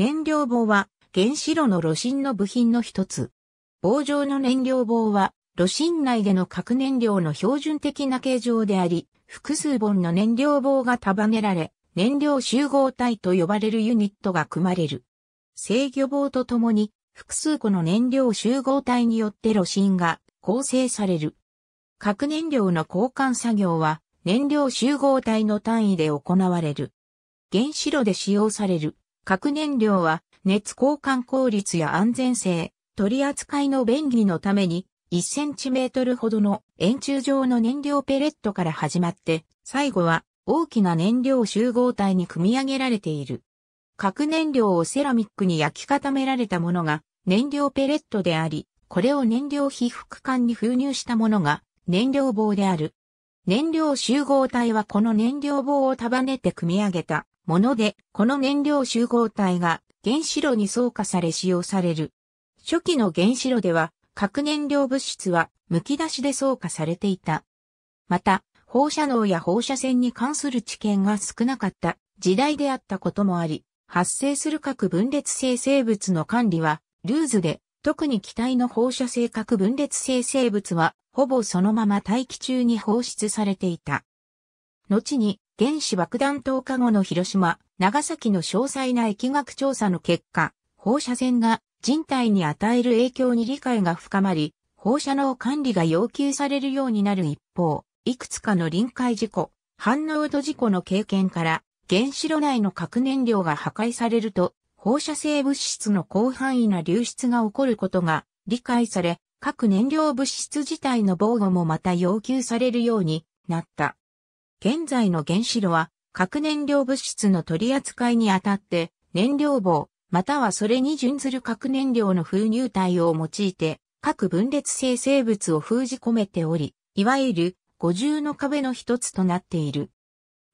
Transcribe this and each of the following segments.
燃料棒は原子炉の炉心の部品の一つ。棒状の燃料棒は炉心内での核燃料の標準的な形状であり、複数本の燃料棒が束ねられ、燃料集合体と呼ばれるユニットが組まれる。制御棒とともに複数個の燃料集合体によって炉心が構成される。核燃料の交換作業は燃料集合体の単位で行われる。原子炉で使用される核燃料は熱交換効率や安全性、取り扱いの便宜のために1センチメートルほどの円柱状の燃料ペレットから始まって、最後は大きな燃料集合体に組み上げられている。核燃料をセラミックに焼き固められたものが燃料ペレットであり、これを燃料被覆管に封入したものが燃料棒である。燃料集合体はこの燃料棒を束ねて組み上げたもので、この燃料集合体が原子炉に装化され使用される。初期の原子炉では、核燃料物質は剥き出しで装化されていた。また、放射能や放射線に関する知見が少なかった時代であったこともあり、発生する核分裂性生物の管理は、ルーズで、特に気体の放射性核分裂性生物は、ほぼそのまま大気中に放出されていた。後に、原子爆弾投下後の広島、長崎の詳細な疫学調査の結果、放射線が人体に与える影響に理解が深まり、放射能管理が要求されるようになる一方、いくつかの臨界事故、反応度事故の経験から、原子炉内の核燃料が破壊されると、放射性物質の広範囲な流出が起こることが理解され、核燃料物質自体の防護もまた要求されるようになった。現在の原子炉は、核燃料物質の取り扱いにあたって、燃料棒、またはそれに準ずる核燃料の封入体を用いて、各分裂性生物を封じ込めており、いわゆる五重の壁の一つとなっている。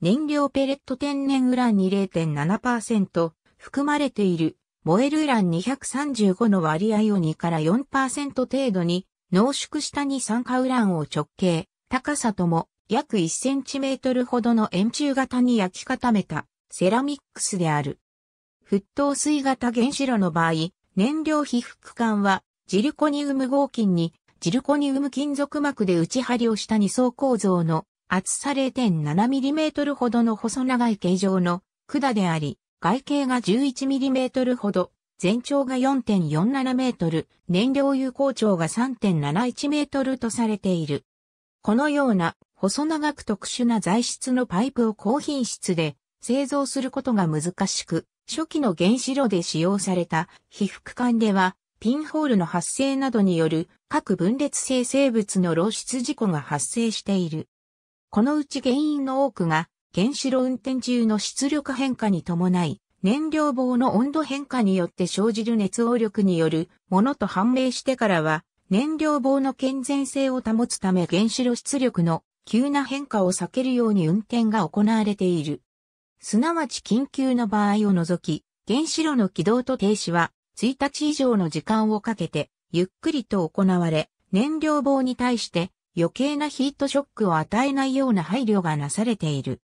燃料ペレット天然ウランに0.7%含まれている燃えるウラン235の割合を2から4%程度に濃縮した二酸化ウランを直径、高さとも約1センチメートルほどの円柱型に焼き固めたセラミックスである。沸騰水型原子炉の場合、燃料被覆管はジルコニウム合金にジルコニウム金属膜で打ち張りをした二層構造の厚さ 0.7mm ほどの細長い形状の管であり、外径が 11mm ほど、全長が4.47メートル、燃料有効長が3.71メートルとされている。このような細長く特殊な材質のパイプを高品質で製造することが難しく、初期の原子炉で使用された被覆管では、ピンホールの発生などによる各分裂性生物の漏出事故が発生している。このうち原因の多くが原子炉運転中の出力変化に伴い、燃料棒の温度変化によって生じる熱応力によるものと判明してからは、燃料棒の健全性を保つため原子炉出力の急な変化を避けるように運転が行われている。すなわち緊急の場合を除き、原子炉の起動と停止は、1日以上の時間をかけて、ゆっくりと行われ、燃料棒に対して余計なヒートショックを与えないような配慮がなされている。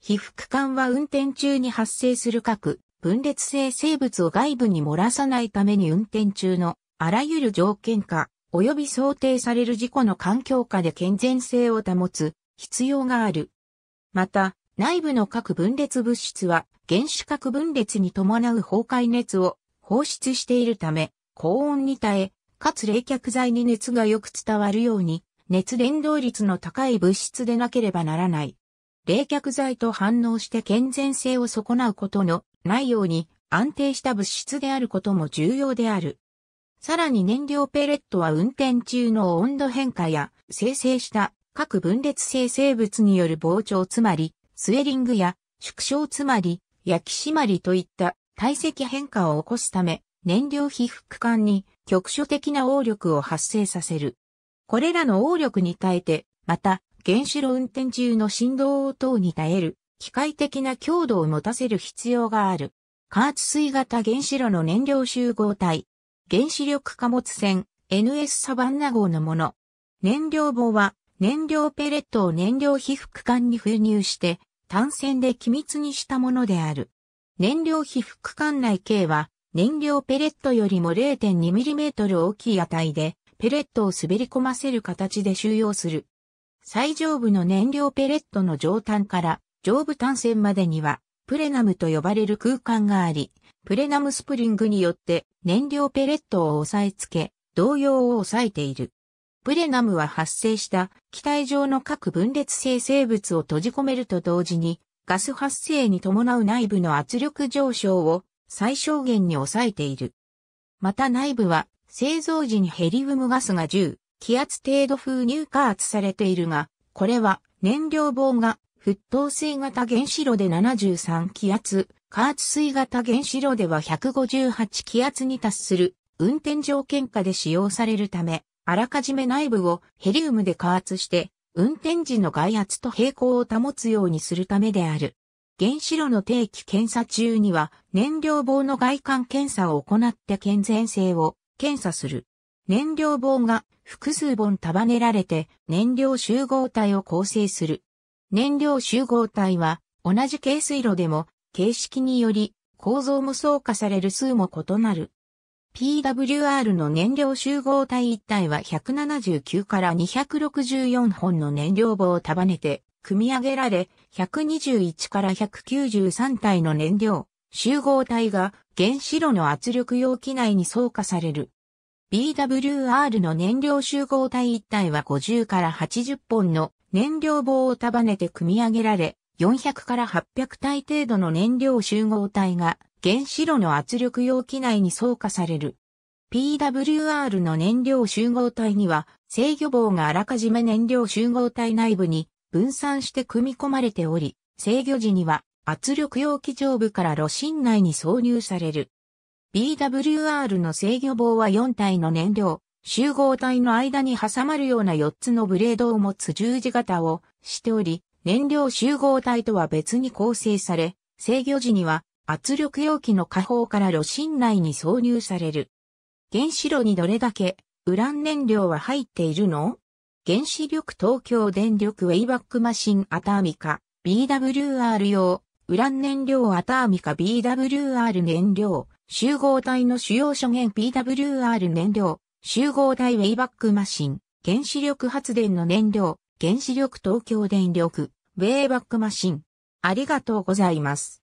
被覆管は運転中に発生する各分裂性生物を外部に漏らさないために運転中のあらゆる条件下、及び想定される事故の環境下で健全性を保つ必要がある。また、内部の各分裂物質は原子核分裂に伴う崩壊熱を放出しているため、高温に耐え、かつ冷却剤に熱がよく伝わるように、熱伝導率の高い物質でなければならない。冷却剤と反応して健全性を損なうことのないように安定した物質であることも重要である。さらに燃料ペレットは運転中の温度変化や生成した各分裂生成物による膨張つまり、スエリングや縮小つまり、焼き締まりといった体積変化を起こすため、燃料被覆管に局所的な応力を発生させる。これらの応力に耐えて、また、原子炉運転中の振動等に耐える、機械的な強度を持たせる必要がある。加圧水型原子炉の燃料集合体、原子力貨物船 NS サバンナ号のもの。燃料棒は燃料ペレットを燃料被覆管に封入して単線で機密にしたものである。燃料被覆管内径は燃料ペレットよりも 0.2mm 大きい値でペレットを滑り込ませる形で収容する。最上部の燃料ペレットの上端から上部単線までにはプレナムと呼ばれる空間があり、プレナムスプリングによって燃料ペレットを押さえつけ、動揺を抑えている。プレナムは発生した気体上の各分裂性生物を閉じ込めると同時に、ガス発生に伴う内部の圧力上昇を最小限に抑えている。また内部は製造時にヘリウムガスが10、気圧程度風入化圧されているが、これは燃料棒が沸騰水型原子炉で73気圧、加圧水型原子炉では158気圧に達する運転条件下で使用されるため、あらかじめ内部をヘリウムで加圧して、運転時の外圧と平行を保つようにするためである。原子炉の定期検査中には燃料棒の外観検査を行って健全性を検査する。燃料棒が複数本束ねられて燃料集合体を構成する。燃料集合体は同じ軽水炉でも形式により構造も相加される数も異なる。PWR の燃料集合体一体は179から264本の燃料棒を束ねて組み上げられ、121から193体の燃料集合体が原子炉の圧力容器内に相加される。BWR の燃料集合体一体は50から80本の燃料棒を束ねて組み上げられ、400から800体程度の燃料集合体が原子炉の圧力容器内に装化される。PWR の燃料集合体には制御棒があらかじめ燃料集合体内部に分散して組み込まれており、制御時には圧力容器上部から炉心内に挿入される。BWR の制御棒は4体の燃料、集合体の間に挟まるような4つのブレードを持つ十字型をしており、燃料集合体とは別に構成され、制御時には圧力容器の下方から炉心内に挿入される。原子炉にどれだけウラン燃料は入っているの原子力東京電力ウェイバックマシンアターミカ BWR 用ウラン燃料アターミカ BWR 燃料集合体の主要諸元 BWR 燃料集合体ウェイバックマシン原子力発電の燃料原子力東京電力、ウェイバックマシン。ありがとうございます。